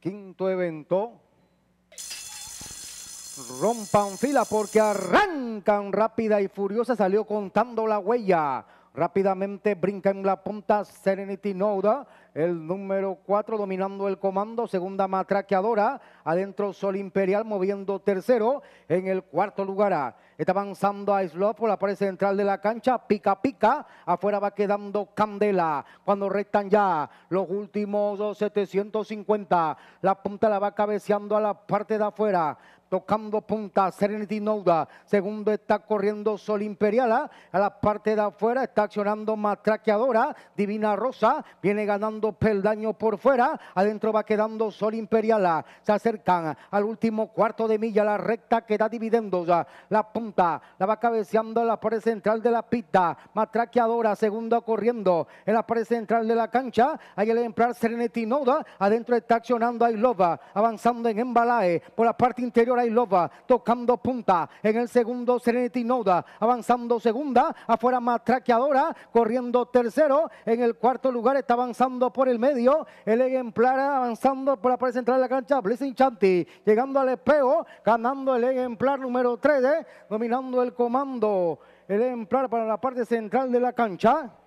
Quinto evento. Rompan fila porque arrancan rápida y furiosa. Salió contando la huella. Rápidamente brinca en la punta Serenity Noda, el número 4 dominando el comando, segunda matraqueadora, adentro Sol Imperial moviendo tercero, en el cuarto lugar está avanzando a Slow por la pared central de la cancha, pica pica, afuera va quedando Candela, cuando restan ya los últimos 750, la punta la va cabeceando a la parte de afuera, tocando punta, Serenity Noda. Segundo está corriendo Sol Imperiala. A la parte de afuera está accionando Matraqueadora. Divina Rosa viene ganando peldaño por fuera. Adentro va quedando Sol Imperiala. Se acercan al último cuarto de milla. La recta que da ya La punta la va cabeceando en la pared central de la pista. Matraqueadora, segundo corriendo en la pared central de la cancha. Hay el ejemplar Serenity Noda. Adentro está accionando Ailova. Avanzando en Embalae por la parte interior Lova tocando punta. En el segundo, Serenity Noda, avanzando segunda, afuera Matraqueadora, corriendo tercero. En el cuarto lugar está avanzando por el medio, el ejemplar avanzando por la parte central de la cancha, Blessing Chanti, llegando al espejo, ganando el ejemplar número 3, dominando el comando. El ejemplar para la parte central de la cancha.